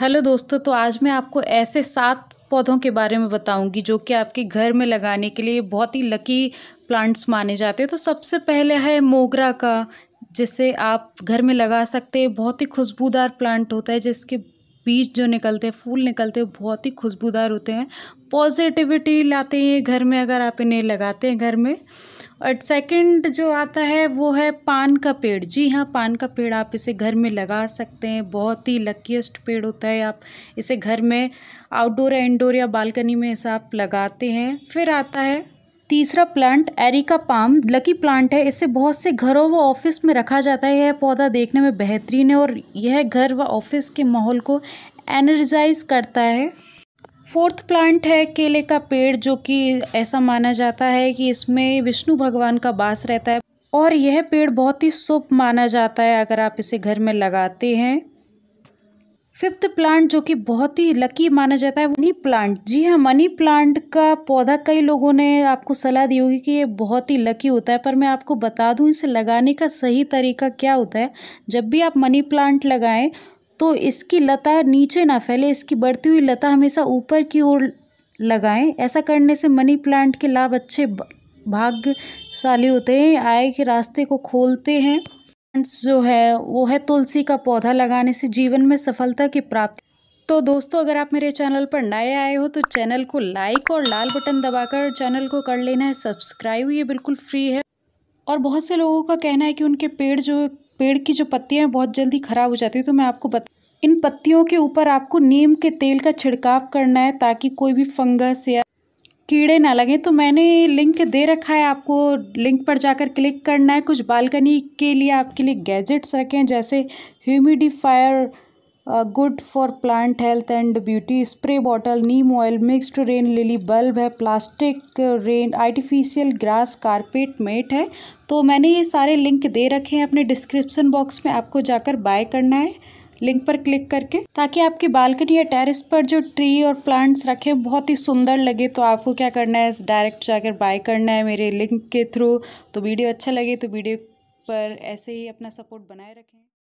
hello दोस्तों तो आज मैं आपको ऐसे सात पौधों के बारे में बताऊंगी जो कि आपके घर में लगाने के लिए बहुत ही लकी प्लांट्स माने जाते हैं तो सबसे पहले है मोगरा का जिसे आप घर में लगा सकते हैं बहुत ही खुशबूदार प्लांट होता है जिसके बीज जो निकलते हैं फूल निकलते हैं बहुत ही खुशबूदार होते हैं पॉजिटिविटी लाते हैं घर में अगर आप इन्हें लगाते हैं घर में और सेकंड जो आता है वो है पान का पेड़ जी हाँ पान का पेड़ आप इसे घर में लगा सकते हैं बहुत ही लकीस्ट पेड़ होता है आप इसे घर में आउटडोर या इंडोर या बालकनी में इसे आप लगाते हैं फिर आता है तीसरा plant areca palm lucky plant है इसे बहुत से घरों व ऑफिस में रखा जाता है यह पौधा देखने में बेहतरीन है और यह घर व ऑफिस के माहौल को एनर्जाइज करता है फोर्थ प्लांट है केले का पेड़ जो कि ऐसा माना जाता है कि इसमें विष्णु भगवान का वास रहता है और यह पेड़ बहुत ही शुभ माना जाता है अगर आप इसे घर में लगाते हैं फिफ्थ प्लांट जो कि बहुत ही लकी माना जाता है मनी प्लांट जी हाँ मनी प्लांट का पौधा कई लोगों ने आपको सलाह दी होगी कि ये बहुत ही लकी होता है पर मैं आपको बता दूं इसे लगाने का सही तरीका क्या होता है जब भी आप मनी प्लांट लगाएं तो इसकी लता नीचे ना फैले इसकी बढ़ती हुई लता हमेशा ऊपर की ओर लगाएं ऐसा करने से मनी प्लांट के लाभ अच्छे भाग्यशाली होते हैं आय के रास्ते को खोलते हैं प्लांट्स जो है वो है तुलसी का पौधा लगाने से जीवन में सफलता की प्राप्ति तो दोस्तों अगर आप मेरे चैनल पर नए आए हो तो चैनल को लाइक और लाल बटन दबाकर चैनल को कर लेना है सब्सक्राइब ये बिल्कुल फ्री है और बहुत से लोगों का कहना है कि उनके पेड़ जो पेड़ की जो पत्तियाँ बहुत जल्दी ख़राब हो जाती है तो मैं आपको बता इन पत्तियों के ऊपर आपको नीम के तेल का छिड़काव करना है ताकि कोई भी फंगस या कीड़े ना लगें तो मैंने लिंक दे रखा है आपको लिंक पर जाकर क्लिक करना है कुछ बालकनी के लिए आपके लिए गैजेट्स रखें जैसे humidifier good for plant health and beauty spray bottle neem oil mixed rain lily bulb है plastic rain artificial grass carpet mat है तो मैंने ये सारे लिंक दे रखे हैं अपने डिस्क्रिप्सन बॉक्स में आपको जाकर बाय करना है लिंक पर क्लिक करके ताकि आपकी बालकनी या टेरेस पर जो ट्री और प्लांट्स रखे बहुत ही सुंदर लगे तो आपको क्या करना है डायरेक्ट जाकर बाय करना है मेरे लिंक के थ्रू तो वीडियो अच्छा लगे तो वीडियो पर ऐसे ही अपना सपोर्ट बनाए रखें